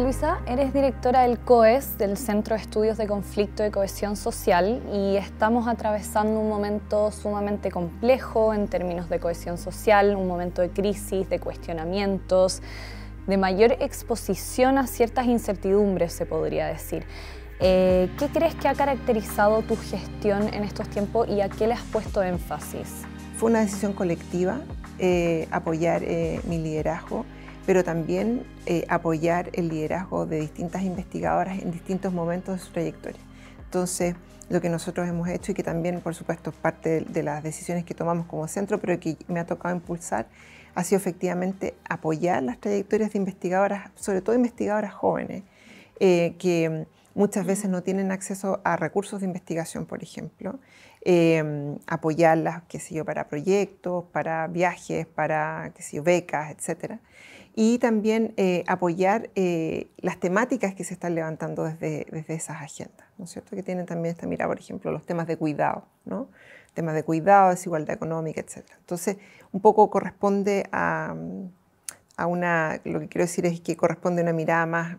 Luisa, eres directora del COES, del Centro de Estudios de Conflicto y Cohesión Social, y estamos atravesando un momento sumamente complejo en términos de cohesión social, un momento de crisis, de cuestionamientos, de mayor exposición a ciertas incertidumbres, se podría decir. Eh, ¿Qué crees que ha caracterizado tu gestión en estos tiempos y a qué le has puesto énfasis? Fue una decisión colectiva eh, apoyar eh, mi liderazgo pero también eh, apoyar el liderazgo de distintas investigadoras en distintos momentos de su trayectoria. Entonces, lo que nosotros hemos hecho y que también, por supuesto, es parte de, las decisiones que tomamos como centro, pero que me ha tocado impulsar, ha sido efectivamente apoyar las trayectorias de investigadoras, sobre todo investigadoras jóvenes, eh, que muchas veces no tienen acceso a recursos de investigación, por ejemplo, em, apoyarlas, qué sé yo, para proyectos, para viajes, para, qué sé yo, becas, etcétera y también eh, apoyar eh, las temáticas que se están levantando desde, desde, esas agendas, ¿no es cierto? Que tienen también esta mirada, por ejemplo, los temas de cuidado, ¿no? Temas de cuidado, desigualdad económica, etc. Entonces, un poco corresponde a, una, lo que quiero decir es que corresponde a una mirada más,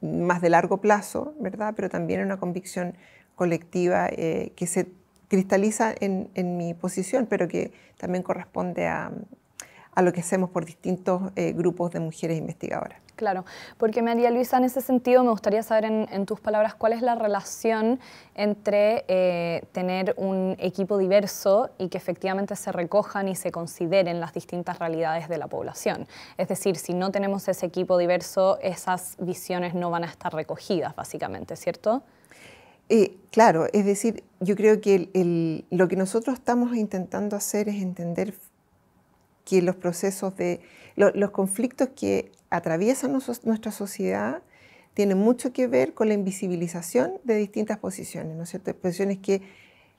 más de largo plazo, ¿verdad? Pero también a una convicción colectiva eh, que se cristaliza en, en mi posición, pero que también corresponde a, a lo que hacemos por distintos eh, grupos de mujeres investigadoras. Claro, porque María Luisa, en ese sentido me gustaría saber en, tus palabras cuál es la relación entre eh, tener un equipo diverso y que efectivamente se recojan y se consideren las distintas realidades de la población. Es decir, si no tenemos ese equipo diverso, esas visiones no van a estar recogidas, básicamente, ¿cierto? Eh, claro, es decir, yo creo que lo que nosotros estamos intentando hacer es entender que los procesos de los conflictos que atraviesan nuestra sociedad tienen mucho que ver con la invisibilización de distintas posiciones, ¿no es cierto? Posiciones que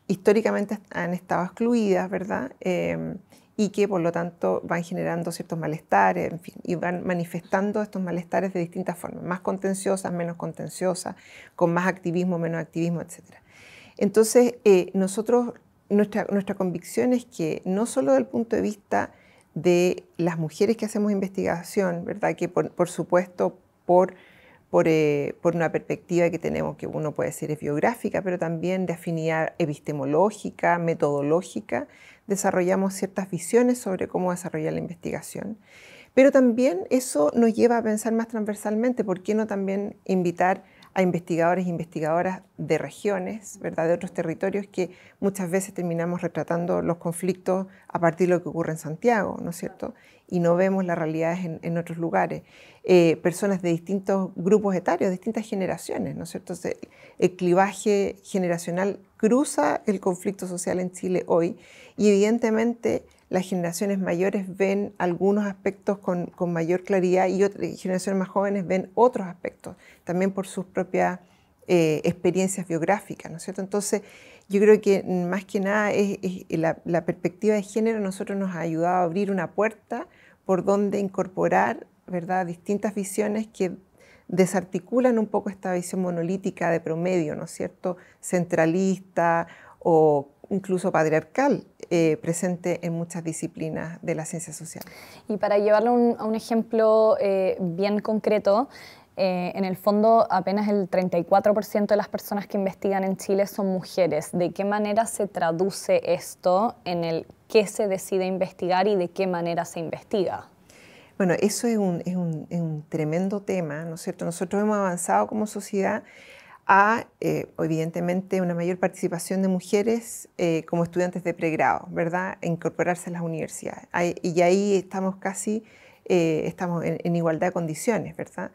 históricamente han estado excluidas, ¿verdad? Em, y que por lo tanto van generando ciertos malestares, en fin, y van manifestando estos malestares de distintas formas, más contenciosas, menos contenciosas, con más activismo, menos activismo, etc. Entonces, eh, nosotros, nuestra, nuestra convicción es que no solo del punto de vista de las mujeres que hacemos investigación, ¿verdad? Que por, supuesto por, por, eh, por, una perspectiva que tenemos que uno puede decir es biográfica, pero también de afinidad epistemológica, metodológica, desarrollamos ciertas visiones sobre cómo desarrollar la investigación. Pero también eso nos lleva a pensar más transversalmente, ¿por qué no también invitar a investigadores e investigadoras de regiones, ¿verdad? de otros territorios, que muchas veces terminamos retratando los conflictos a partir de lo que ocurre en Santiago, ¿no es cierto? Y no vemos las realidades en, otros lugares. Eh, personas de distintos grupos etarios, distintas generaciones, ¿no es cierto? el clivaje generacional cruza el conflicto social en Chile hoy y evidentemente las generaciones mayores ven algunos aspectos con, mayor claridad y otras generaciones más jóvenes ven otros aspectos, también por sus propias eh, experiencias biográficas, ¿no es cierto? Entonces, yo creo que más que nada es, eh, la, la, perspectiva de género nosotros nos ha ayudado a abrir una puerta por donde incorporar, ¿verdad?, distintas visiones que desarticulan un poco esta visión monolítica de promedio, ¿no es cierto?, centralista o incluso patriarcal eh, presente en muchas disciplinas de la ciencia social. Y para llevarlo a un ejemplo eh, bien concreto, eh, en el fondo apenas el 34% de las personas que investigan en Chile son mujeres. ¿De qué manera se traduce esto en el qué se decide investigar y de qué manera se investiga? Bueno, eso es un, es un tremendo tema, ¿no es cierto? Nosotros hemos avanzado como sociedad a, eh, evidentemente, una mayor participación de mujeres eh, como estudiantes de pregrado, ¿verdad?, e incorporarse a las universidades. y ahí estamos casi, eh, estamos en, igualdad de condiciones, ¿verdad?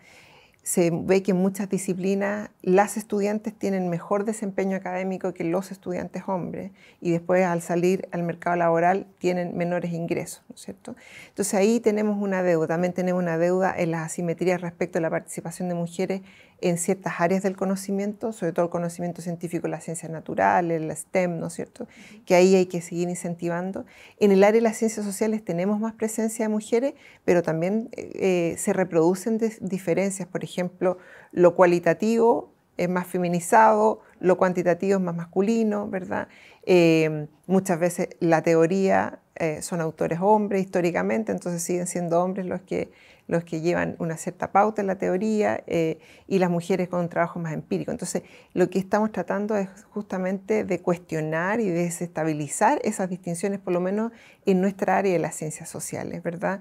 Se ve que en muchas disciplinas las estudiantes tienen mejor desempeño académico que los estudiantes hombres y después al salir al mercado laboral tienen menores ingresos, ¿no es cierto? Entonces ahí tenemos una deuda, también tenemos una deuda en las asimetrías respecto a la participación de mujeres en ciertas áreas del conocimiento, sobre todo el conocimiento científico, las ciencias naturales, el STEM, ¿no es cierto? Que ahí hay que seguir incentivando. En el área de las ciencias sociales tenemos más presencia de mujeres, pero también eh, eh, se reproducen diferencias, por ejemplo, lo cualitativo es más feminizado, lo cuantitativo es más masculino, ¿verdad? Eh, muchas veces la teoría son autores hombres históricamente, entonces siguen siendo hombres los que los que llevan una cierta pauta en la teoría eh, y las mujeres con un trabajo más empírico. Entonces, lo que estamos tratando es justamente de cuestionar y desestabilizar esas distinciones, por lo menos en nuestra área de las ciencias sociales, ¿verdad?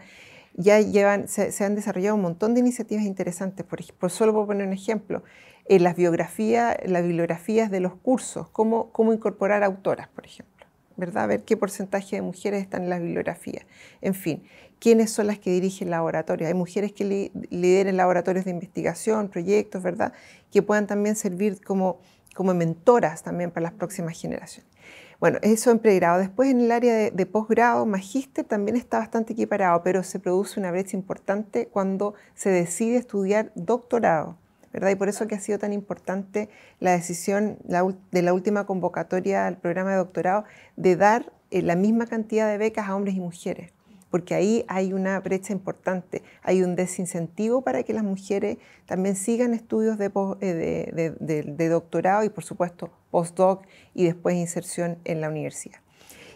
Ya llevan, se, han desarrollado un montón de iniciativas interesantes, por, por solo poner un ejemplo, en las biografías, las bibliografías de los cursos, cómo, cómo incorporar autoras, por ejemplo. ¿verdad? A ver qué porcentaje de mujeres están en las bibliografías. En fin, quiénes son las que dirigen laboratorios. Hay mujeres que lideren laboratorios de investigación, proyectos, ¿verdad? Que puedan también servir como, como mentoras también para las próximas generaciones. Bueno, eso en pregrado. Después en el área de, de posgrado, magíster, también está bastante equiparado, pero se produce una brecha importante cuando se decide estudiar doctorado. ¿verdad? Y por eso que ha sido tan importante la decisión de la última convocatoria al programa de doctorado de dar eh, la misma cantidad de becas a hombres y mujeres porque ahí hay una brecha importante, hay un desincentivo para que las mujeres también sigan estudios eh, de, doctorado y por supuesto postdoc y después inserción en la universidad.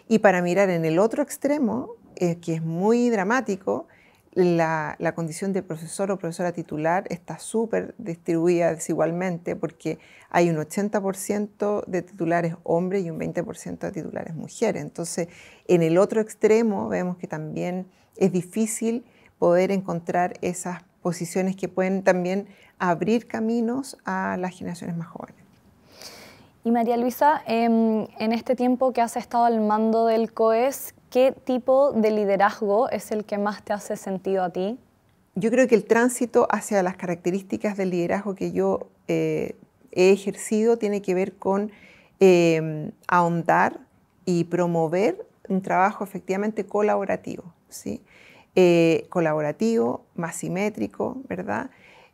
Y para mirar en el otro extremo, eh, que es muy dramático, la, la, condición de profesor o profesora titular está súper distribuida desigualmente porque hay un 80% de titulares hombres y un 20% de titulares mujeres. Entonces, en el otro extremo vemos que también es difícil poder encontrar esas posiciones que pueden también abrir caminos a las generaciones más jóvenes. Y María Luisa, em, en este tiempo que has estado al mando del COES, ¿Qué tipo de liderazgo es el que más te hace sentido a ti? Yo creo que el tránsito hacia las características del liderazgo que yo eh, he ejercido tiene que ver con em, ahondar y promover un trabajo efectivamente colaborativo, eh, colaborativo, más simétrico, ¿verdad?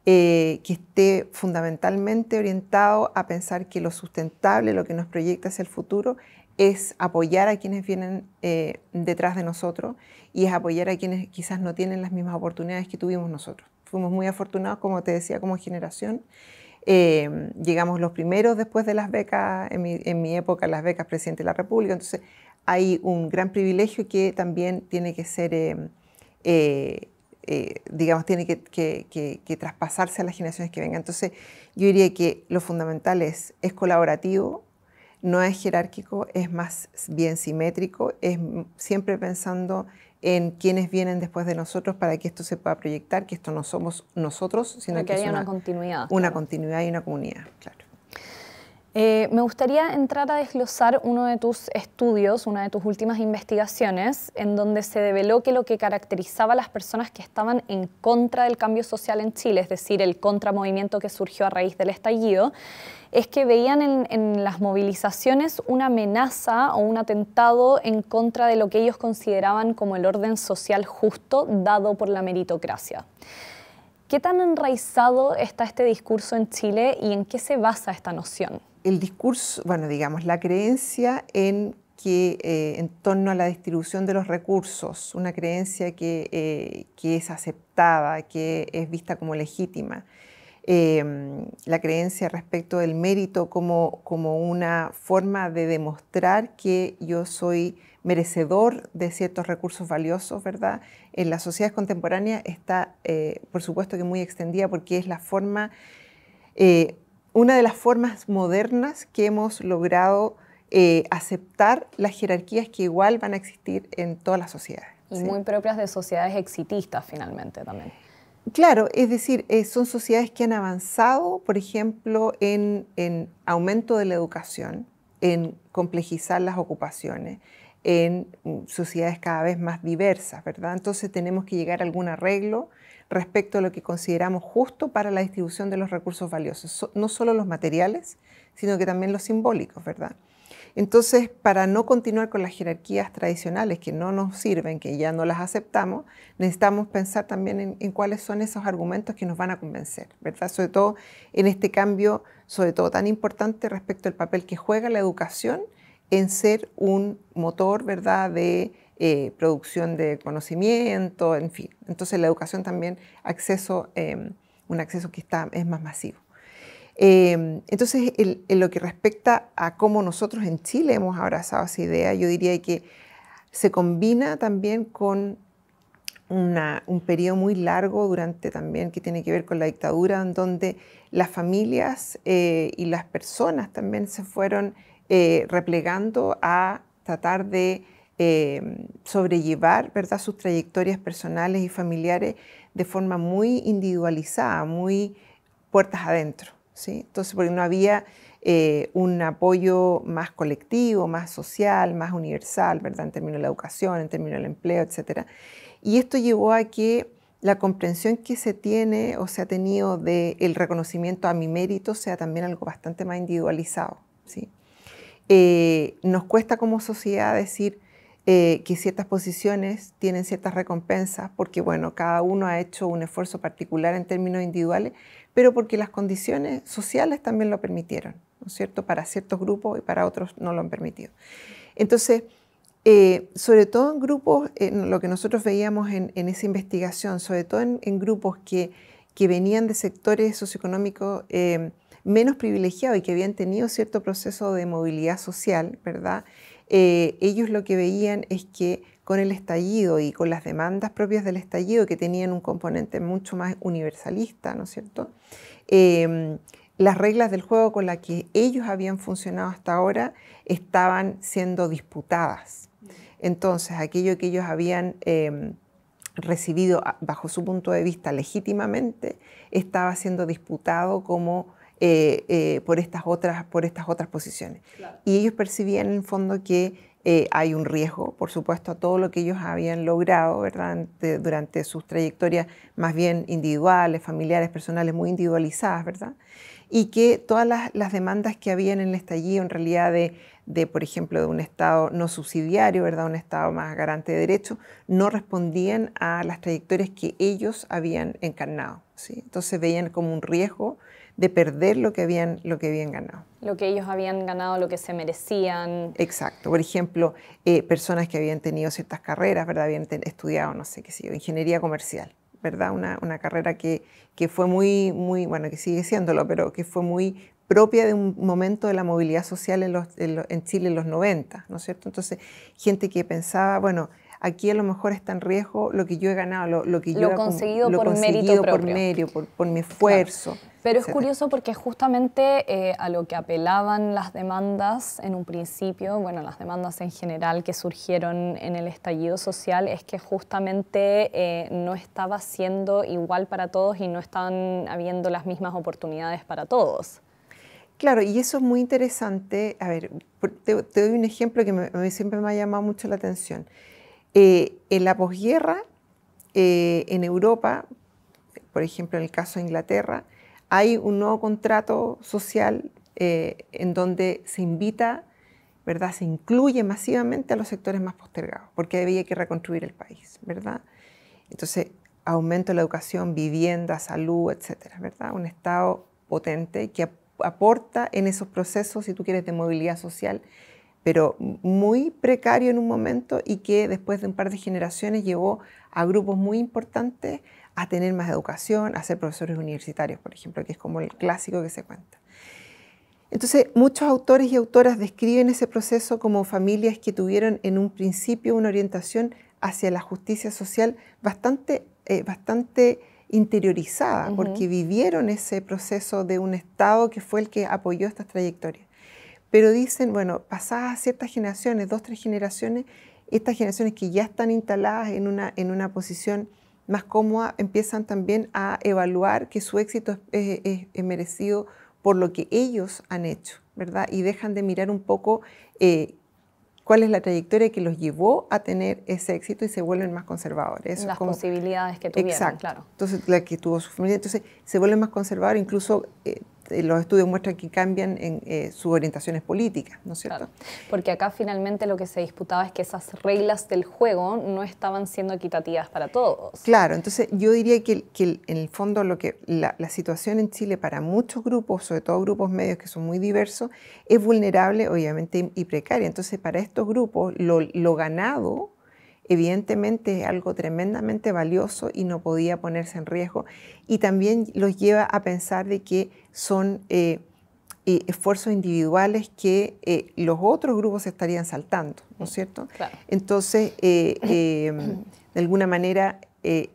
Eh, que esté fundamentalmente orientado a pensar que lo sustentable, lo que nos proyecta hacia el futuro, es apoyar a quienes vienen eh, detrás de nosotros y es apoyar a quienes quizás no tienen las mismas oportunidades que tuvimos nosotros. Fuimos muy afortunados, como te decía, como generación. Eh, llegamos los primeros después de las becas, en mi, época las becas presidente de la República, entonces hay un gran privilegio que también tiene que ser, eh, digamos, tiene que, que, traspasarse a las generaciones que vengan. Entonces yo diría que lo fundamental es, es colaborativo, no es jerárquico, es más bien simétrico, es siempre pensando en quiénes vienen después de nosotros para que esto se pueda proyectar, que esto no somos nosotros, sino que, hay una, continuidad. Una continuidad y una comunidad, claro. Eh, me gustaría entrar a desglosar uno de tus estudios, una de tus últimas investigaciones, en donde se develó que lo que caracterizaba a las personas que estaban en contra del cambio social en Chile, es decir, el contramovimiento que surgió a raíz del estallido, es que veían en las movilizaciones una amenaza o un atentado en contra de lo que ellos consideraban como el orden social justo dado por la meritocracia. ¿Qué tan enraizado está este discurso en Chile y en qué se basa esta noción? el discurso, bueno, digamos, la creencia en que eh, en torno a la distribución de los recursos, una creencia que, eh, es aceptada, que es vista como legítima, em, la creencia respecto del mérito como, como una forma de demostrar que yo soy merecedor de ciertos recursos valiosos, ¿verdad? En las sociedades contemporáneas está, eh, por supuesto, que muy extendida porque es la forma una de las formas modernas que hemos logrado eh, aceptar las jerarquías que igual van a existir en todas las sociedades. Y muy propias de sociedades exitistas finalmente también. Claro, es decir, eh, son sociedades que han avanzado, por ejemplo, en, en, aumento de la educación, en complejizar las ocupaciones, en mm, sociedades cada vez más diversas, ¿verdad? Entonces tenemos que llegar a algún arreglo respecto a lo que consideramos justo para la distribución de los recursos valiosos, no solo los materiales, sino que también los simbólicos, ¿verdad? Entonces, para no continuar con las jerarquías tradicionales que no nos sirven, que ya no las aceptamos, necesitamos pensar también en, en, cuáles son esos argumentos que nos van a convencer, ¿verdad? Sobre todo en este cambio, sobre todo tan importante respecto al papel que juega la educación en ser un motor, ¿verdad?, de eh, producción de conocimiento, en fin. Entonces la educación también, acceso, em, un acceso que está, es más masivo. Em, entonces, en lo que respecta a cómo nosotros en Chile hemos abrazado esa idea, yo diría que se combina también con un periodo muy largo durante también que tiene que ver con la dictadura, en donde las familias eh, y las personas también se fueron eh, replegando a tratar de Em, sobrellevar ¿verdad? sus trayectorias personales y familiares de forma muy individualizada, muy puertas adentro. ¿sí? Entonces, porque no había eh, un apoyo más colectivo, más social, más universal, ¿verdad? en términos de la educación, en términos del empleo, etc. Y esto llevó a que la comprensión que se tiene o se ha tenido del reconocimiento a mi mérito sea también algo bastante más individualizado. ¿sí? Eh, nos cuesta como sociedad decir, eh, que ciertas posiciones tienen ciertas recompensas, porque bueno, cada uno ha hecho un esfuerzo particular en términos individuales, pero porque las condiciones sociales también lo permitieron, ¿no es cierto? Para ciertos grupos y para otros no lo han permitido. Entonces, eh, sobre todo en grupos, lo que nosotros veíamos en, esa investigación, sobre todo en, grupos que, venían de sectores socioeconómicos eh, menos privilegiados y que habían tenido cierto proceso de movilidad social, ¿verdad? Eh, ellos lo que veían es que con el estallido y con las demandas propias del estallido, que tenían un componente mucho más universalista, ¿no es cierto? Em, las reglas del juego con las que ellos habían funcionado hasta ahora estaban siendo disputadas. Entonces, aquello que ellos habían em, recibido bajo su punto de vista legítimamente estaba siendo disputado como eh, eh, por, estas otras, por estas otras posiciones. Y ellos percibían en el fondo que eh, hay un riesgo, por supuesto, a todo lo que ellos habían logrado ¿verdad? durante sus trayectorias más bien individuales, familiares, personales, muy individualizadas, ¿verdad? Y que todas las, demandas que habían en el estallido, en realidad de, por ejemplo, de un Estado no subsidiario, ¿verdad? Un Estado más garante de derechos, no respondían a las trayectorias que ellos habían encarnado, ¿sí? Entonces veían como un riesgo de perder lo que habían, lo que habían ganado. Lo que ellos habían ganado, lo que se merecían. Exacto. Por ejemplo, eh, personas que habían tenido ciertas carreras, ¿verdad? Habían estudiado, no sé qué sé ingeniería comercial, ¿verdad? Una, carrera que, fue muy, muy, bueno, que sigue siéndolo, pero que fue muy propia de un momento de la movilidad social en, Chile en los 90, ¿no es cierto? Entonces, gente que pensaba, bueno, aquí a lo mejor está en riesgo lo que yo he ganado, lo, que yo he conseguido, por, conseguido mérito por, medio, por, mi esfuerzo. Pero es curioso porque justamente eh, a lo que apelaban las demandas en un principio, bueno, las demandas en general que surgieron en el estallido social, es que justamente eh, no estaba siendo igual para todos y no estaban habiendo las mismas oportunidades para todos. Claro, y eso es muy interesante. A ver, te, doy un ejemplo que siempre me ha llamado mucho la atención. Eh, en la posguerra, en Europa, por ejemplo, en el caso de Inglaterra, hay un nuevo contrato social eh, en donde se invita, ¿verdad? se incluye masivamente a los sectores más postergados, porque había que reconstruir el país. ¿verdad? Entonces, aumento de la educación, vivienda, salud, etcétera, ¿verdad? Un Estado potente que aporta en esos procesos, si tú quieres, de movilidad social, pero muy precario en un momento y que después de un par de generaciones llevó a grupos muy importantes a tener más educación, a ser profesores universitarios, por ejemplo, que es como el clásico que se cuenta. Entonces, muchos autores y autoras describen ese proceso como familias que tuvieron en un principio una orientación hacia la justicia social bastante, eh, bastante interiorizada, porque vivieron ese proceso de un Estado que fue el que apoyó estas trayectorias. Pero dicen, bueno, pasadas ciertas generaciones, dos, tres generaciones, estas generaciones que ya están instaladas en una, en una posición más cómoda, empiezan también a evaluar que su éxito es, merecido por lo que ellos han hecho, ¿verdad? Y dejan de mirar un poco eh, cuál es la trayectoria que los llevó a tener ese éxito y se vuelven más conservadores. Las posibilidades que tuvieron, claro. Entonces, la que tuvo su familia. Entonces, se vuelven más conservadores, incluso eh, eh, los estudios muestran que cambian en eh, sus orientaciones políticas, ¿no es cierto? Claro, porque acá finalmente lo que se disputaba es que esas reglas del juego no estaban siendo equitativas para todos. Claro, entonces yo diría que, en el fondo lo que la, situación en Chile para muchos grupos, sobre todo grupos medios que son muy diversos, es vulnerable, obviamente, y precaria. Entonces, para estos grupos, lo ganado evidentemente es algo tremendamente valioso y no podía ponerse en riesgo. Y también los lleva a pensar de que son eh, eh, esfuerzos individuales que eh, los otros grupos estarían saltando, ¿no es cierto? Entonces, em, de alguna manera,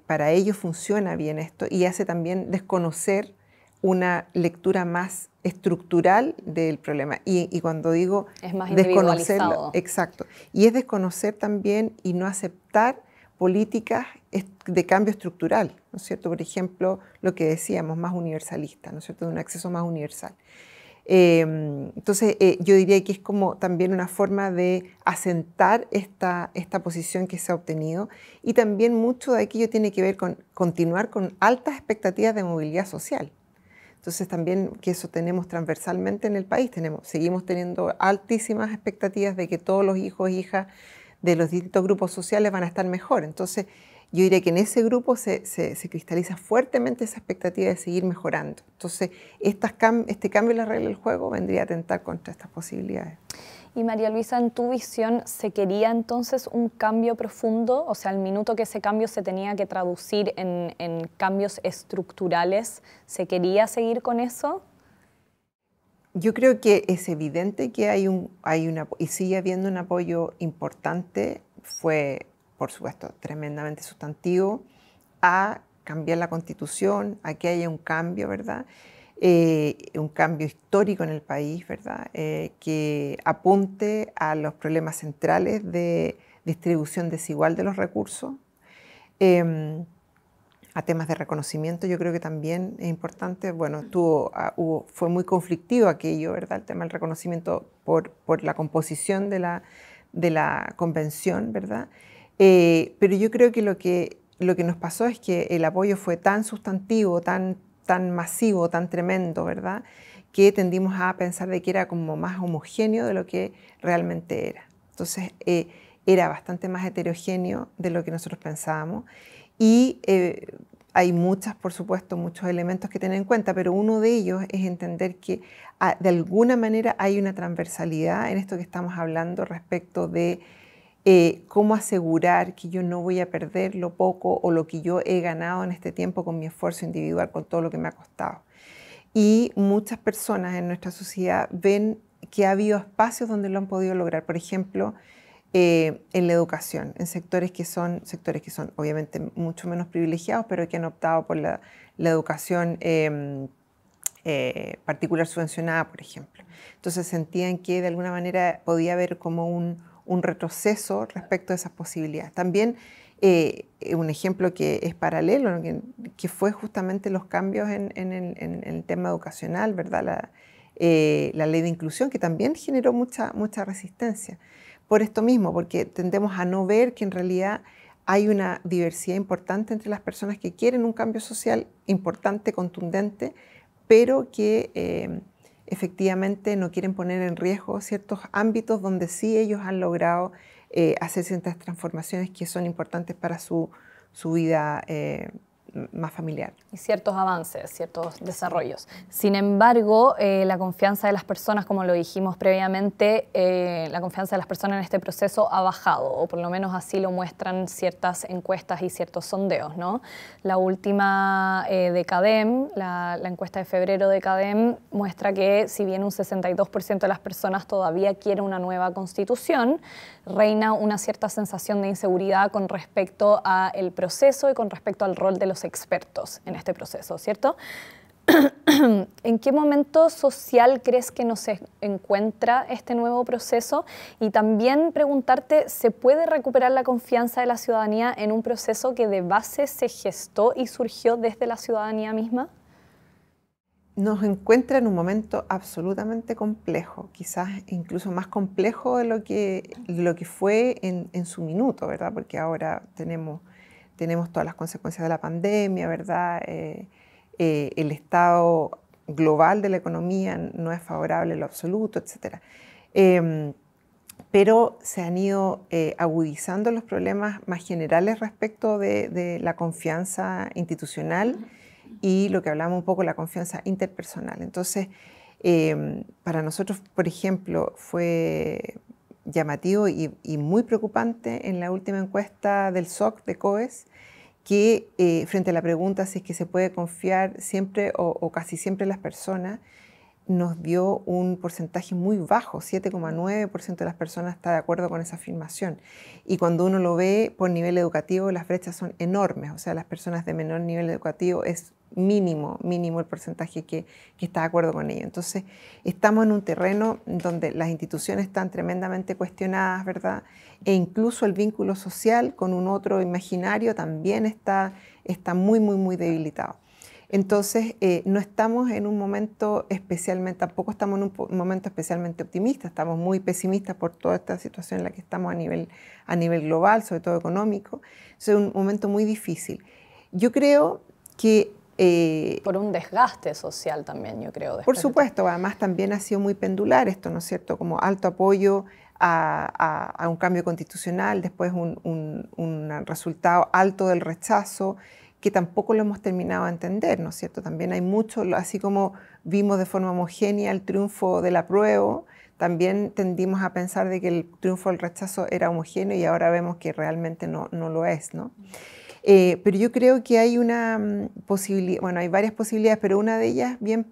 para ellos funciona bien esto y hace también desconocer una lectura más estructural del problema. Y, cuando digo es más desconocerlo, exacto. Y es desconocer también y no aceptar políticas de cambio estructural, ¿no es cierto? Por ejemplo, lo que decíamos, más universalista, ¿no es cierto? De un acceso más universal. Em, entonces, eh, yo diría que es como también una forma de asentar esta, esta posición que se ha obtenido y también mucho de aquello tiene que ver con continuar con altas expectativas de movilidad social. Entonces también que eso tenemos transversalmente en el país, tenemos, seguimos teniendo altísimas expectativas de que todos los hijos e hijas de los distintos grupos sociales van a estar mejor. Entonces yo diría que en ese grupo se, se, cristaliza fuertemente esa expectativa de seguir mejorando. Entonces estas, este cambio en la regla del juego vendría a atentar contra estas posibilidades. Y María Luisa, en tu visión, ¿se quería entonces un cambio profundo? O sea, al minuto que ese cambio se tenía que traducir en, cambios estructurales, ¿se quería seguir con eso? Yo creo que es evidente que hay un, hay una, y sigue habiendo un apoyo importante, fue, por supuesto, tremendamente sustantivo, a cambiar la constitución, a que haya un cambio, ¿verdad? Eh, un cambio histórico en el país, ¿verdad? Eh, que apunte a los problemas centrales de distribución desigual de los recursos, em, a temas de reconocimiento, yo creo que también es importante, bueno, mm. ah, fue muy conflictivo aquello, ¿verdad? El tema del reconocimiento por, la composición de la, de la convención, ¿verdad? Eh, pero yo creo que lo que lo que nos pasó es que el apoyo fue tan sustantivo, tan tan masivo, tan tremendo, ¿verdad? Que tendimos a pensar de que era como más homogéneo de lo que realmente era. Entonces, eh, era bastante más heterogéneo de lo que nosotros pensábamos y eh, hay muchas, por supuesto, muchos elementos que tener en cuenta, pero uno de ellos es entender que ah, de alguna manera hay una transversalidad en esto que estamos hablando respecto de eh, cómo asegurar que yo no voy a perder lo poco o lo que yo he ganado en este tiempo con mi esfuerzo individual, con todo lo que me ha costado. Y muchas personas en nuestra sociedad ven que ha habido espacios donde lo han podido lograr, por ejemplo, eh, en la educación, en sectores que son sectores que son obviamente mucho menos privilegiados, pero que han optado por la, educación em, eh, particular subvencionada, por ejemplo. Entonces sentían que de alguna manera podía haber como un, un retroceso respecto a esas posibilidades. También eh, un ejemplo que es paralelo, que, fue justamente los cambios en, el tema educacional, ¿verdad? Eh, la, ley de inclusión, que también generó mucha, mucha resistencia. Por esto mismo, porque tendemos a no ver que en realidad hay una diversidad importante entre las personas que quieren un cambio social importante, contundente, pero que eh, efectivamente no quieren poner en riesgo ciertos ámbitos donde sí ellos han logrado eh, hacer ciertas transformaciones que son importantes para su, vida eh, más familiar. Y ciertos avances, ciertos desarrollos. Sin embargo, eh, la confianza de las personas, como lo dijimos previamente, eh, la confianza de las personas en este proceso ha bajado, o por lo menos así lo muestran ciertas encuestas y ciertos sondeos. ¿no? La última eh, de CADEM, la, la, encuesta de febrero de CADEM, muestra que si bien un 62% de las personas todavía quiere una nueva constitución, reina una cierta sensación de inseguridad con respecto al proceso y con respecto al rol de los expertos en este proceso, ¿cierto? ¿En qué momento social crees que nos encuentra este nuevo proceso? Y también preguntarte, ¿se puede recuperar la confianza de la ciudadanía en un proceso que de base se gestó y surgió desde la ciudadanía misma? nos encuentra en un momento absolutamente complejo, quizás incluso más complejo de lo que, lo que fue en, su minuto, ¿verdad? Porque ahora tenemos, todas las consecuencias de la pandemia, ¿verdad? Eh, eh, el estado global de la economía no es favorable en lo absoluto, etc. Em, pero se han ido eh, agudizando los problemas más generales respecto de la confianza institucional y lo que hablamos un poco, la confianza interpersonal. Entonces, em, para nosotros, por ejemplo, fue llamativo y, muy preocupante en la última encuesta del SOC de COES, que eh, frente a la pregunta si es que se puede confiar siempre o, o casi siempre las personas, nos dio un porcentaje muy bajo, 7,9% de las personas está de acuerdo con esa afirmación. Y cuando uno lo ve por nivel educativo, las brechas son enormes, o sea, las personas de menor nivel educativo es mínimo, mínimo el porcentaje que, que está de acuerdo con ello. Entonces, estamos en un terreno donde las instituciones están tremendamente cuestionadas, ¿verdad? E incluso el vínculo social con un otro imaginario también está, está muy, muy, muy debilitado. Entonces, eh, no estamos en un momento especialmente, tampoco estamos en un momento especialmente optimista, estamos muy pesimistas por toda esta situación en la que estamos a nivel, a nivel global, sobre todo económico. Es un momento muy difícil. Yo creo que eh, por un desgaste social también, yo creo. Por supuesto, además también ha sido muy pendular esto, ¿no es cierto? Como alto apoyo a, un cambio constitucional, después un, resultado alto del rechazo, que tampoco lo hemos terminado a entender, ¿no es cierto? También hay mucho, así como vimos de forma homogénea el triunfo del apruebo, también tendimos a pensar de que el triunfo del rechazo era homogéneo y ahora vemos que realmente no, lo es, ¿no? Eh, pero yo creo que hay una mm, posibilidad, bueno, hay varias posibilidades, pero una de ellas bien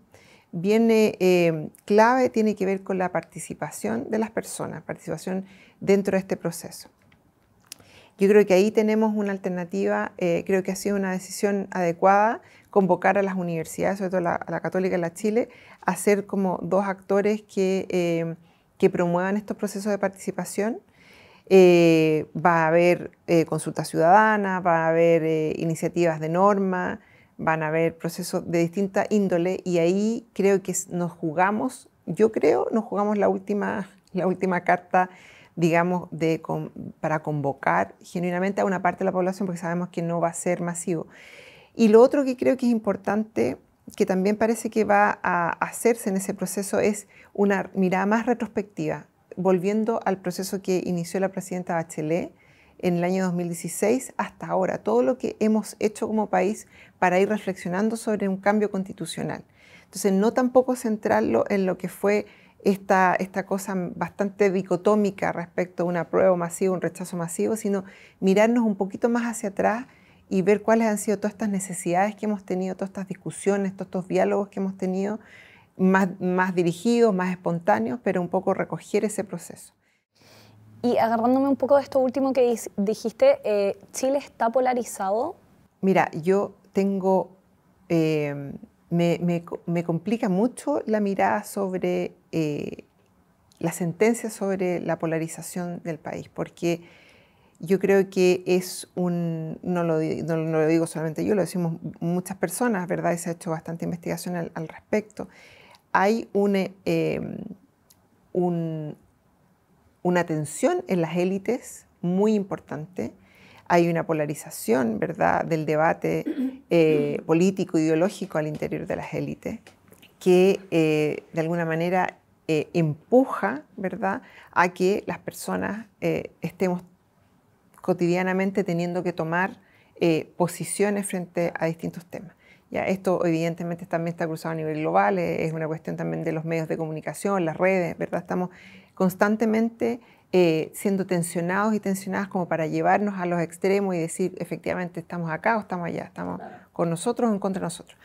viene eh, clave tiene que ver con la participación de las personas, participación dentro de este proceso. Yo creo que ahí tenemos una alternativa, eh, creo que ha sido una decisión adecuada convocar a las universidades, sobre todo a la Católica de la Chile, a ser como dos actores que, eh, promuevan estos procesos de participación. Eh, va a haber consulta ciudadana, va a haber iniciativas de norma, van a haber procesos de distinta índole y ahí creo que nos jugamos, yo creo, nos jugamos la última, la última carta digamos, de, para convocar genuinamente a una parte de la población, porque sabemos que no va a ser masivo. Y lo otro que creo que es importante, que también parece que va a hacerse en ese proceso, es una mirada más retrospectiva, volviendo al proceso que inició la presidenta Bachelet en el año 2016 hasta ahora, todo lo que hemos hecho como país para ir reflexionando sobre un cambio constitucional. Entonces, no tampoco centrarlo en lo que fue esta, esta cosa bastante dicotómica respecto a una prueba masiva, un rechazo masivo, sino mirarnos un poquito más hacia atrás y ver cuáles han sido todas estas necesidades que hemos tenido, todas estas discusiones, todos estos diálogos que hemos tenido, más, más dirigidos, más espontáneos, pero un poco recoger ese proceso. Y agarrándome un poco de esto último que dijiste, eh, ¿Chile está polarizado? Mira, yo tengo eh, me, complica mucho la mirada sobre eh, la sentencia sobre la polarización del país, porque yo creo que es un, no lo, digo solamente yo, lo decimos muchas personas, ¿verdad? se ha hecho bastante investigación al, respecto. Hay eh, una tensión en las élites muy importante hay una polarización ¿verdad? del debate eh, político, ideológico al interior de las élites, que eh, de alguna manera eh, empuja ¿verdad? a que las personas estemos cotidianamente teniendo que tomar posiciones frente a distintos temas. Ya, esto evidentemente también está cruzado a nivel global, es una cuestión también de los medios de comunicación, las redes, ¿verdad? Estamos constantemente eh, siendo tensionados y tensionadas como para llevarnos a los extremos y decir efectivamente estamos acá o estamos allá, estamos con nosotros o en contra de nosotros.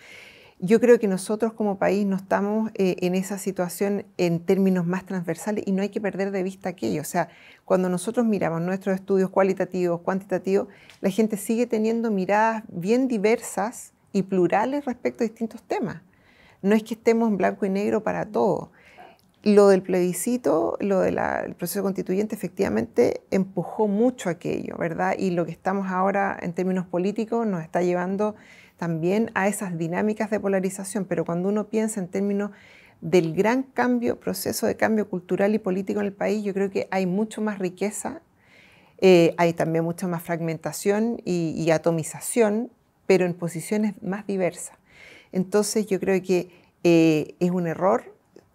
Yo creo que nosotros como país no estamos eh, en esa situación en términos más transversales y no hay que perder de vista aquello. O sea, cuando nosotros miramos nuestros estudios cualitativos, cuantitativos, la gente sigue teniendo miradas bien diversas y plurales respecto a distintos temas. No es que estemos en blanco y negro para todo lo del plebiscito, lo del proceso constituyente efectivamente empujó mucho aquello, ¿verdad? Y lo que estamos ahora en términos políticos nos está llevando también a esas dinámicas de polarización, pero cuando uno piensa en términos del gran cambio, proceso de cambio cultural y político en el país, yo creo que hay mucho más riqueza, eh, hay también mucha más fragmentación y, atomización, pero en posiciones más diversas. Entonces yo creo que eh, es un error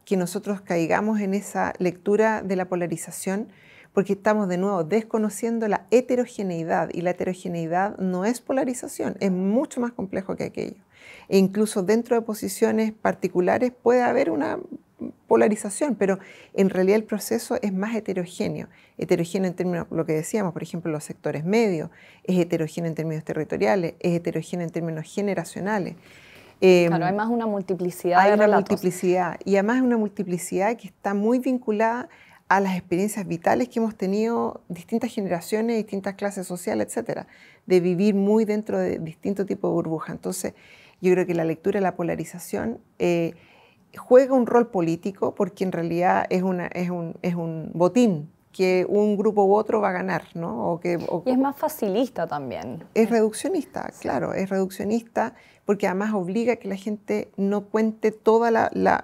que nosotros caigamos en esa lectura de la polarización, porque estamos de nuevo desconociendo la heterogeneidad y la heterogeneidad no es polarización, es mucho más complejo que aquello. E incluso dentro de posiciones particulares puede haber una polarización, pero en realidad el proceso es más heterogéneo. Heterogéneo en términos lo que decíamos, por ejemplo, los sectores medios, es heterogéneo en términos territoriales, es heterogéneo en términos generacionales. Em, claro, hay más una multiplicidad. Hay una multiplicidad y además es una multiplicidad que está muy vinculada a las experiencias vitales que hemos tenido distintas generaciones, distintas clases sociales, etcétera, de vivir muy dentro de distinto tipo de burbuja. Entonces, yo creo que la lectura, la polarización, eh, juega un rol político porque en realidad es, una, es, un, es un botín que un grupo u otro va a ganar, ¿no? y es más facilista también. Es reduccionista, claro, es reduccionista porque además obliga que la gente no cuente todos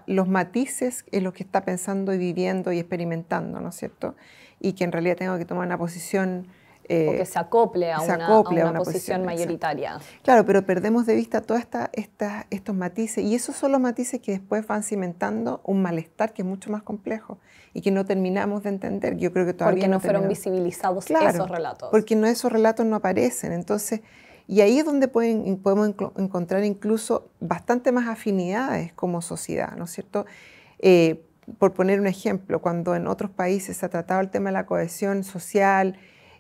los matices en los que está pensando y viviendo y experimentando, ¿no es cierto? Y que en realidad tenga que tomar una posición eh, que se acople a, una, a una, posición, mayoritaria. Claro, pero perdemos de vista todos estos matices y esos son los matices que después van cimentando un malestar que es mucho más complejo y que no terminamos de entender. Yo creo que todavía porque no, fueron visibilizados esos relatos. Porque no, esos relatos no aparecen. Entonces, y ahí es donde podemos encontrar incluso bastante más afinidades como sociedad, ¿no es cierto? Eh, por poner un ejemplo, cuando en otros países se ha tratado el tema de la cohesión social,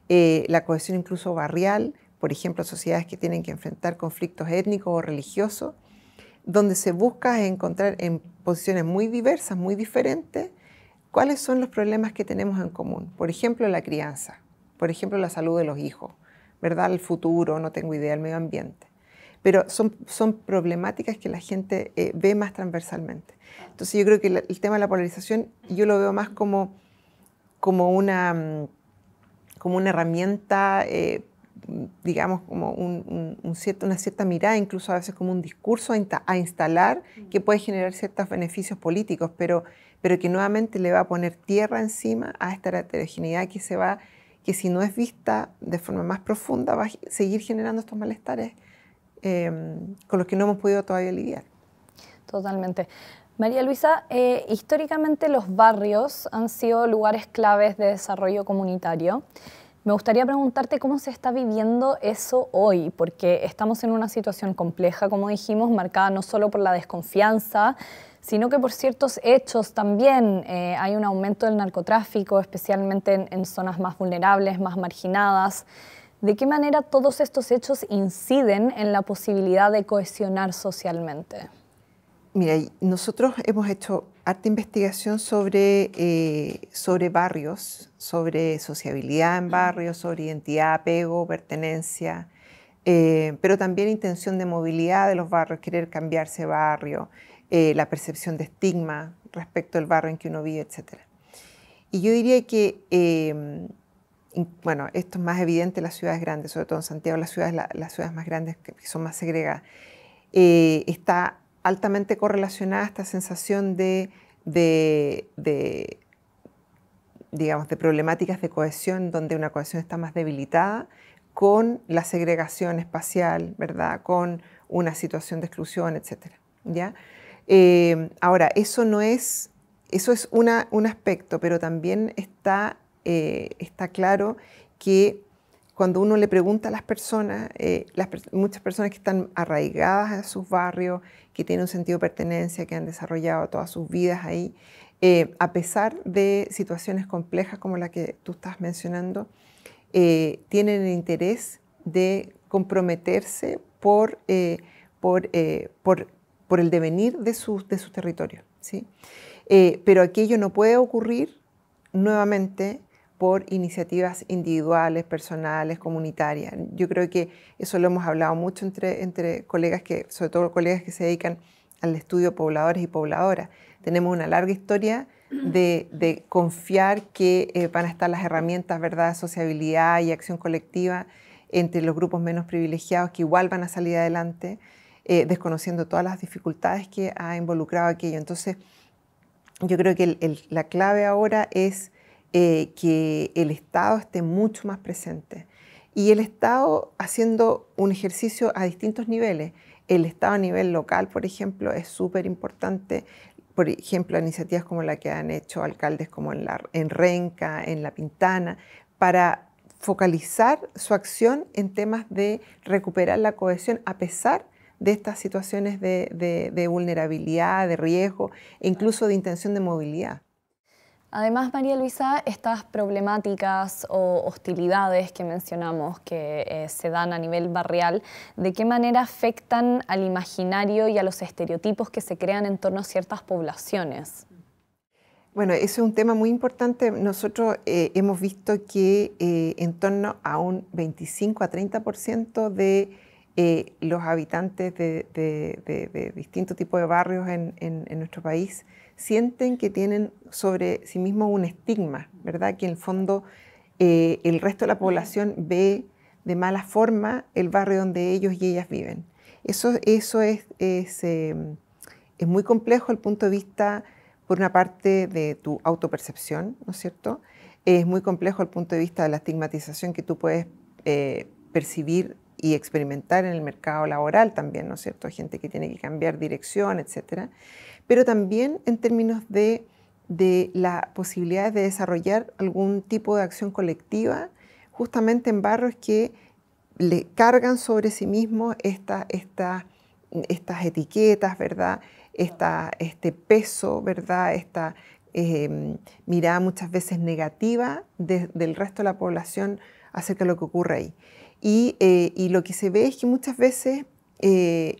eh, la cohesión incluso barrial, por ejemplo, sociedades que tienen que enfrentar conflictos étnicos o religiosos, donde se busca encontrar en posiciones muy diversas, muy diferentes, cuáles son los problemas que tenemos en común. Por ejemplo, la crianza, por ejemplo, la salud de los hijos, ¿verdad? El futuro, no tengo idea, el medio ambiente. Pero son, son problemáticas que la gente eh, ve más transversalmente. Entonces yo creo que el, tema de la polarización yo lo veo más como, como una mm, como una herramienta, eh, digamos, como un, cierto, una cierta mirada, incluso a veces como un discurso a, instalar que puede generar ciertos beneficios políticos, pero, pero que nuevamente le va a poner tierra encima a esta heterogeneidad que se va que si no es vista de forma más profunda va a seguir generando estos malestares em, con los que no hemos podido todavía lidiar. Totalmente. María Luisa, eh, históricamente los barrios han sido lugares claves de desarrollo comunitario. Me gustaría preguntarte cómo se está viviendo eso hoy, porque estamos en una situación compleja, como dijimos, marcada no solo por la desconfianza, sino que por ciertos hechos también eh, hay un aumento del narcotráfico, especialmente en zonas más vulnerables, más marginadas. ¿De qué manera todos estos hechos inciden en la posibilidad de cohesionar socialmente? Mira, nosotros hemos hecho arte investigación sobre, eh, sobre barrios, sobre sociabilidad en barrios, sobre identidad, apego, pertenencia, eh, pero también intención de movilidad de los barrios, querer cambiarse barrio, eh, la percepción de estigma respecto al barrio en que uno vive, etc. Y yo diría que, em, bueno, esto es más evidente en las ciudades grandes, sobre todo en Santiago, las ciudades, las ciudades más grandes que son más segregadas, está altamente correlacionada a esta sensación de, problemáticas de cohesión, donde una cohesión está más debilitada, con la segregación espacial, ¿verdad? Con una situación de exclusión, etc. ¿ya? Eh, ahora, eso no es, eso es un aspecto, pero también está, eh, está claro que cuando uno le pregunta a las personas, eh, muchas personas que están arraigadas en sus barrios, que tienen un sentido de pertenencia, que han desarrollado todas sus vidas ahí, eh, a pesar de situaciones complejas como la que tú estás mencionando, eh, tienen el interés de comprometerse eh, por, por, el devenir de sus, de territorios. ¿sí? pero aquello no puede ocurrir nuevamente por iniciativas individuales, personales, comunitarias. Yo creo que eso lo hemos hablado mucho entre, entre colegas, que, sobre todo colegas que se dedican al estudio pobladores y pobladoras. Tenemos una larga historia de, confiar que eh, van a estar las herramientas, ¿verdad?, sociabilidad y acción colectiva entre los grupos menos privilegiados que igual van a salir adelante, eh, desconociendo todas las dificultades que ha involucrado aquello. Entonces, yo creo que la clave ahora es eh, que el Estado esté mucho más presente. Y el Estado haciendo un ejercicio a distintos niveles. El Estado a nivel local, por ejemplo, es súper importante. Por ejemplo, iniciativas como la que han hecho alcaldes como en, Renca, en La Pintana, para focalizar su acción en temas de recuperar la cohesión a pesar de estas situaciones de vulnerabilidad, de riesgo e incluso de intención de movilidad. Además, María Luisa, estas problemáticas o hostilidades que mencionamos que eh, se dan a nivel barrial, ¿de qué manera afectan al imaginario y a los estereotipos que se crean en torno a ciertas poblaciones? Bueno, ese es un tema muy importante. Nosotros eh, hemos visto que eh, en torno a un 25 a 30% de los habitantes de, de distintos tipos de barrios en nuestro país sienten que tienen sobre sí mismos un estigma, ¿verdad? Que en el fondo eh, el resto de la población ve de mala forma el barrio donde ellos y ellas viven. Eso, es, em, es, muy complejo desde el punto de vista, por una parte, de tu autopercepción, ¿no es cierto? Es muy complejo desde el punto de vista de la estigmatización que tú puedes eh, percibir y experimentar en el mercado laboral también, ¿no es cierto? Gente que tiene que cambiar dirección, etcétera pero también en términos de, de la posibilidad de desarrollar algún tipo de acción colectiva, justamente en barros que le cargan sobre sí mismos estas etiquetas, ¿verdad? Esta, este peso, ¿verdad? Esta em, mirada muchas veces negativa del resto de la población acerca de lo que ocurre ahí. Y, eh, y, lo que se ve es que muchas veces eh,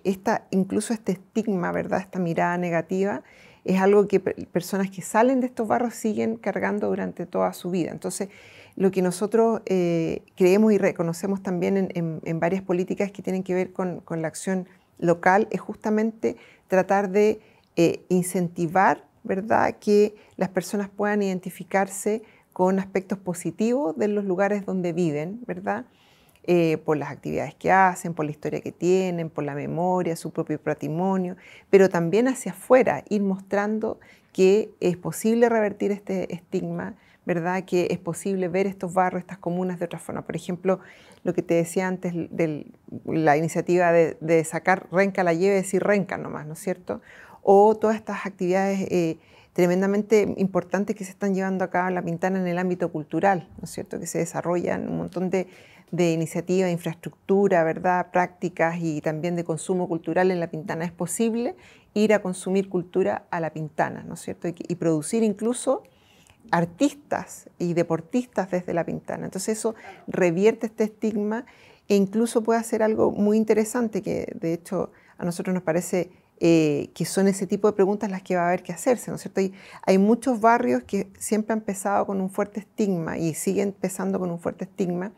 incluso este estigma, ¿verdad? esta mirada negativa, es algo que personas que salen de estos barros siguen cargando durante toda su vida. Entonces, lo que nosotros eh, creemos y reconocemos también en, varias políticas que tienen que ver con, la acción local es justamente tratar de eh, incentivar ¿verdad? que las personas puedan identificarse con aspectos positivos de los lugares donde viven, ¿verdad? Eh, por las actividades que hacen, por la historia que tienen, por la memoria, su propio patrimonio, pero también hacia afuera, ir mostrando que es posible revertir este estigma, ¿verdad? Que es posible ver estos barrios, estas comunas de otra forma. Por ejemplo, lo que te decía antes de la iniciativa de, sacar renca la lleve, decir renca nomás, ¿no es cierto? O todas estas actividades eh, tremendamente importantes que se están llevando a cabo en La Pintana en el ámbito cultural, ¿no es cierto? Que se desarrollan un montón de de iniciativa, de infraestructura, ¿verdad? prácticas y también de consumo cultural en la pintana, es posible ir a consumir cultura a la pintana, ¿no es cierto? Y, producir incluso artistas y deportistas desde la pintana. Entonces eso revierte este estigma e incluso puede hacer algo muy interesante que de hecho a nosotros nos parece eh, que son ese tipo de preguntas las que va a haber que hacerse, ¿no es cierto? hay muchos barrios que siempre han empezado con un fuerte estigma y siguen empezando con un fuerte estigma,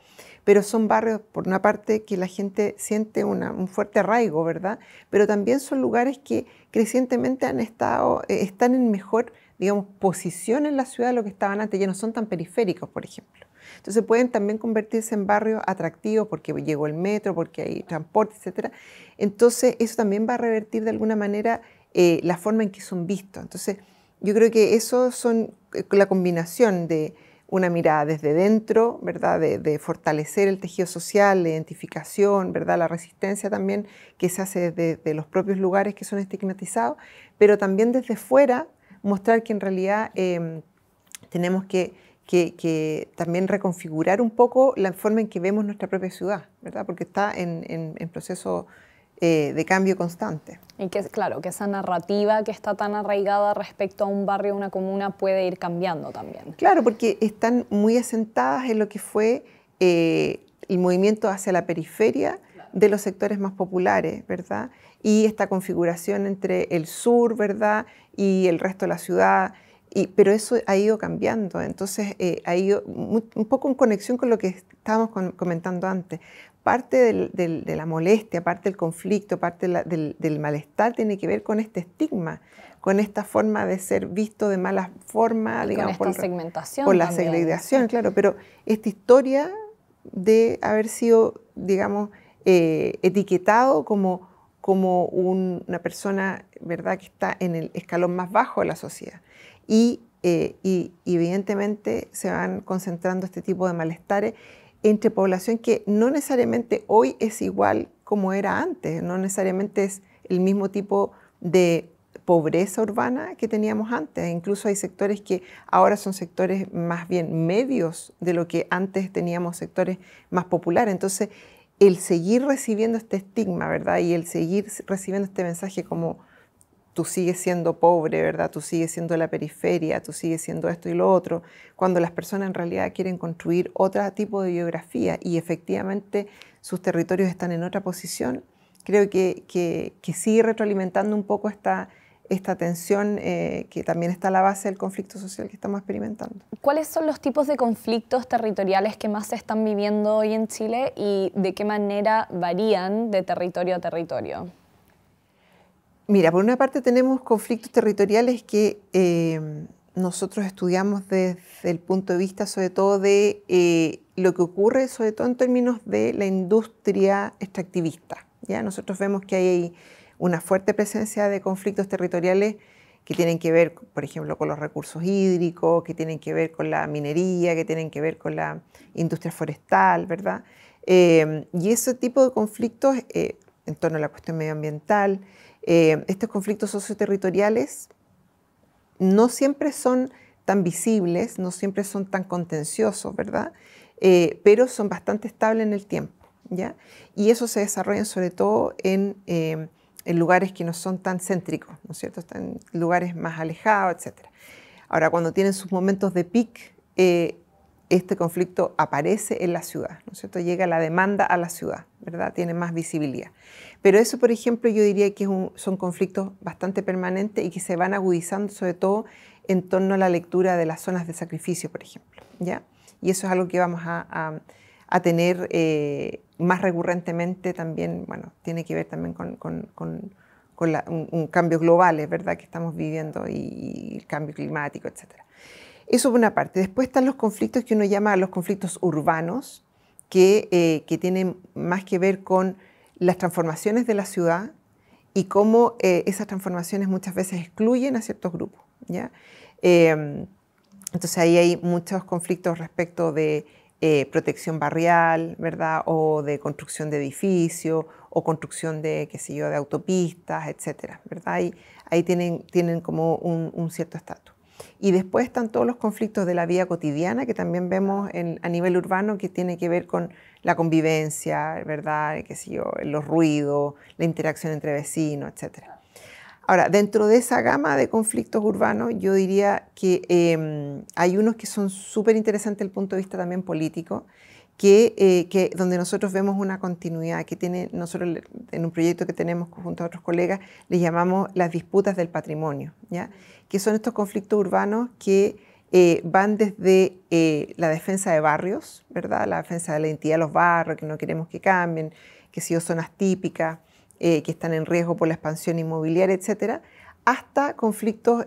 pero son barrios, por una parte, que la gente siente un fuerte arraigo, ¿verdad? Pero también son lugares que crecientemente han estado, eh, están en mejor, digamos, posición en la ciudad de lo que estaban antes, ya no son tan periféricos, por ejemplo. Entonces pueden también convertirse en barrios atractivos porque llegó el metro, porque hay transporte, etc. Entonces eso también va a revertir de alguna manera eh, la forma en que son vistos. Entonces yo creo que eso son eh, la combinación de una mirada desde dentro, ¿verdad? De, fortalecer el tejido social, la identificación, ¿verdad? La resistencia también que se hace desde los propios lugares que son estigmatizados, pero también desde fuera mostrar que en realidad em, tenemos que, también reconfigurar un poco la forma en que vemos nuestra propia ciudad, ¿verdad? Porque está en proceso eh, de cambio constante. Y que, claro, que esa narrativa que está tan arraigada respecto a un barrio, una comuna, puede ir cambiando también. Claro, porque están muy asentadas en lo que fue eh, el movimiento hacia la periferia de los sectores más populares, ¿verdad? Y esta configuración entre el sur, ¿verdad? Y el resto de la ciudad. pero eso ha ido cambiando, entonces eh, ha ido un poco en conexión con lo que estábamos comentando antes parte de la molestia, parte del conflicto, parte del, malestar tiene que ver con este estigma, con esta forma de ser visto de mala forma, digamos, con esta segmentación por la segregación, claro, pero esta historia de haber sido, digamos, eh, etiquetado como, como una persona, ¿verdad?, que está en el escalón más bajo de la sociedad. Y, eh, y evidentemente se van concentrando este tipo de malestares entre población que no necesariamente hoy es igual como era antes, no necesariamente es el mismo tipo de pobreza urbana que teníamos antes. Incluso hay sectores que ahora son sectores más bien medios de lo que antes teníamos sectores más populares. Entonces, el seguir recibiendo este estigma, ¿verdad? Y el seguir recibiendo este mensaje como tú sigues siendo pobre, ¿verdad? Tú sigues siendo la periferia, tú sigues siendo esto y lo otro, cuando las personas en realidad quieren construir otro tipo de biografía y efectivamente sus territorios están en otra posición, creo que, sigue retroalimentando un poco esta, esta tensión eh, que también está a la base del conflicto social que estamos experimentando. ¿Cuáles son los tipos de conflictos territoriales que más se están viviendo hoy en Chile y de qué manera varían de territorio a territorio? Mira, por una parte tenemos conflictos territoriales que eh, nosotros estudiamos desde el punto de vista sobre todo de eh, lo que ocurre, sobre todo en términos de la industria extractivista. ¿ya? Nosotros vemos que hay una fuerte presencia de conflictos territoriales que tienen que ver, por ejemplo, con los recursos hídricos, que tienen que ver con la minería, que tienen que ver con la industria forestal, ¿verdad? Eh, y ese tipo de conflictos en torno a la cuestión medioambiental, eh, estos conflictos socioterritoriales no siempre son tan visibles, no siempre son tan contenciosos, ¿verdad? Eh, pero son bastante estables en el tiempo, ¿ya? Y eso se desarrolla sobre todo en, eh, lugares que no son tan céntricos, ¿no es cierto? Están en lugares más alejados, etc. Ahora, cuando tienen sus momentos de pic, este conflicto aparece en la ciudad, ¿no es cierto? Llega la demanda a la ciudad, ¿verdad? Tiene más visibilidad. Pero eso, por ejemplo, yo diría que son conflictos bastante permanentes y que se van agudizando sobre todo en torno a la lectura de las zonas de sacrificio, por ejemplo. ¿ya? Y eso es algo que vamos a, tener eh, más recurrentemente también, bueno, tiene que ver también con, con, con, un, cambio global, es verdad, que estamos viviendo y, el cambio climático, etc. Eso por una parte. Después están los conflictos que uno llama los conflictos urbanos, que, eh, que tienen más que ver con las transformaciones de la ciudad y cómo eh, esas transformaciones muchas veces excluyen a ciertos grupos. ¿ya? Em, entonces ahí hay muchos conflictos respecto de eh, protección barrial, ¿verdad? O de construcción de edificios, o construcción de, qué sé yo, de autopistas, etcétera, ¿verdad? Y ahí tienen, tienen como un cierto estatus. Y después están todos los conflictos de la vida cotidiana que también vemos a nivel urbano que tiene que ver con la convivencia, ¿verdad? ¿Qué Los ruidos, la interacción entre vecinos, etc. Ahora, dentro de esa gama de conflictos urbanos, yo diría que em, hay unos que son súper interesantes desde el punto de vista también político, que, eh, que, donde nosotros vemos una continuidad, que tiene, nosotros en un proyecto que tenemos junto a otros colegas, le llamamos las disputas del patrimonio, ¿ya? que son estos conflictos urbanos que eh, van desde eh, la defensa de barrios, ¿verdad? La defensa de la identidad de los barrios, que no queremos que cambien, que si zonas típicas, eh, que están en riesgo por la expansión inmobiliaria, etcétera, hasta conflictos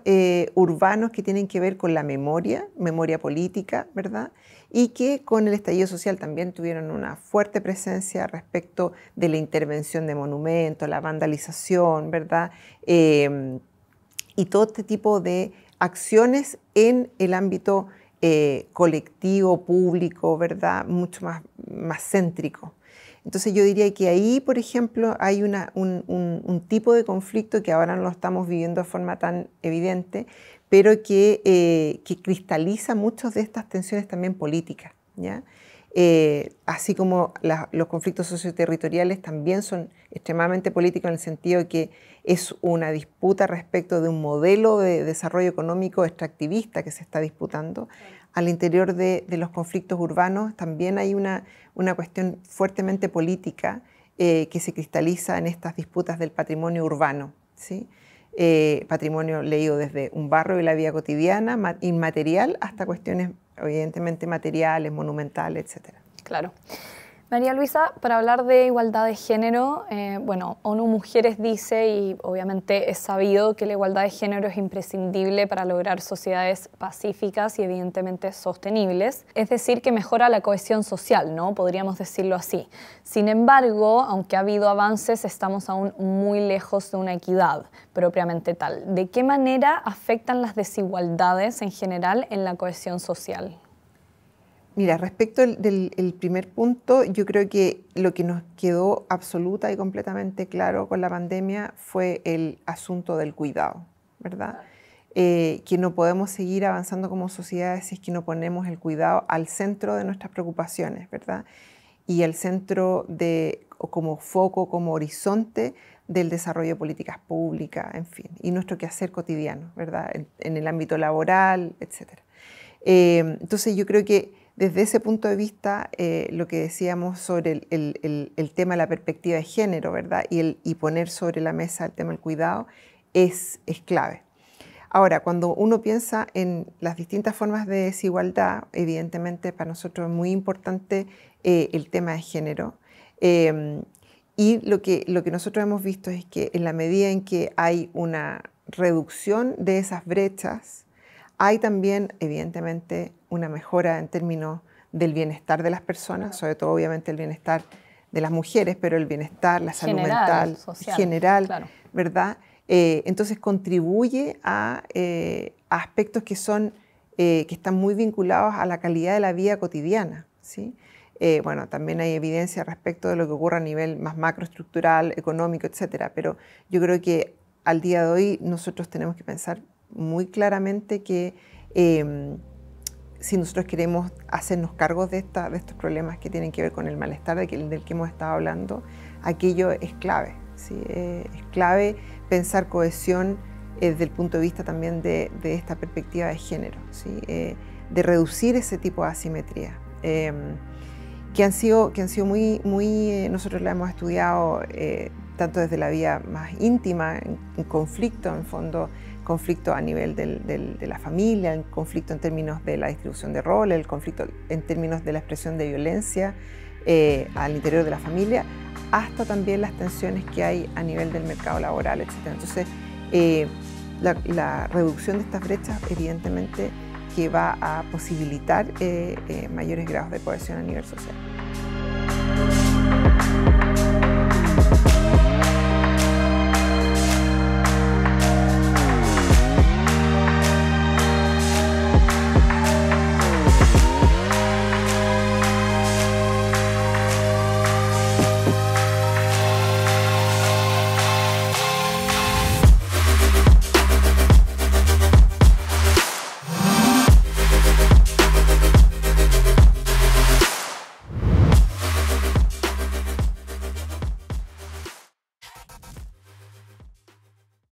urbanos que tienen que ver con la memoria, memoria política, ¿verdad? Y que con el estallido social también tuvieron una fuerte presencia respecto de la intervención de monumentos, la vandalización, ¿verdad? Em, y todo este tipo de acciones en el ámbito eh, colectivo, público, ¿verdad? Mucho más, más céntrico. Entonces yo diría que ahí, por ejemplo, hay un, tipo de conflicto que ahora no lo estamos viviendo de forma tan evidente, pero que, eh, que cristaliza muchas de estas tensiones también políticas. ¿ya? Eh, así como los conflictos socioterritoriales también son extremadamente políticos en el sentido de que es una disputa respecto de un modelo de desarrollo económico extractivista que se está disputando. Al interior de, los conflictos urbanos también hay una, una cuestión fuertemente política eh, que se cristaliza en estas disputas del patrimonio urbano. ¿sí? Eh, patrimonio leído desde un barrio y la vida cotidiana, inmaterial, hasta cuestiones evidentemente materiales, monumentales, etcétera. Claro. María Luisa, para hablar de igualdad de género, eh, bueno, ONU Mujeres dice, y obviamente es sabido, que la igualdad de género es imprescindible para lograr sociedades pacíficas y evidentemente sostenibles, es decir, que mejora la cohesión social, ¿no? Podríamos decirlo así. Sin embargo, aunque ha habido avances, estamos aún muy lejos de una equidad propiamente tal. ¿De qué manera afectan las desigualdades en general en la cohesión social? Mira, respecto del, primer punto, yo creo que lo que nos quedó absoluta y completamente claro con la pandemia fue el asunto del cuidado, ¿verdad? Eh, que no podemos seguir avanzando como sociedad si es que no ponemos el cuidado al centro de nuestras preocupaciones, ¿verdad? Y al centro de, como foco, como horizonte del desarrollo de políticas públicas, en fin, y nuestro quehacer cotidiano, ¿verdad? En, el ámbito laboral, etc. Eh, entonces yo creo que desde ese punto de vista, eh, lo que decíamos sobre el, tema de la perspectiva de género, ¿verdad? Y, poner sobre la mesa el tema del cuidado es, clave. Ahora, cuando uno piensa en las distintas formas de desigualdad, evidentemente para nosotros es muy importante eh, el tema de género. Em, y lo que, lo que nosotros hemos visto es que en la medida en que hay una reducción de esas brechas, hay también, evidentemente, una mejora en términos del bienestar de las personas, sobre todo obviamente el bienestar de las mujeres, pero el bienestar, la salud mental, social, general, ¿verdad? Eh, entonces contribuye a, eh, aspectos que son eh, que están muy vinculados a la calidad de la vida cotidiana, ¿sí? bueno, también hay evidencia respecto de lo que ocurre a nivel más macroestructural, económico, etcétera, pero yo creo que al día de hoy nosotros tenemos que pensar muy claramente que em, si nosotros queremos hacernos cargo de, de estos problemas que tienen que ver con el malestar del que hemos estado hablando, aquello es clave. Eh, es clave pensar cohesión eh, desde el punto de vista también de, de esta perspectiva de género, eh, de reducir ese tipo de asimetría. Em, que han sido, que han sido muy, muy nosotros la hemos estudiado tanto desde la vía más íntima, en conflicto en fondo, conflicto a nivel de la familia, el conflicto en términos de la distribución de roles, el conflicto en términos de la expresión de violencia eh, al interior de la familia, hasta también las tensiones que hay a nivel del mercado laboral, etc. Entonces, eh, la, reducción de estas brechas, evidentemente, que va a posibilitar eh, mayores grados de cohesión a nivel social.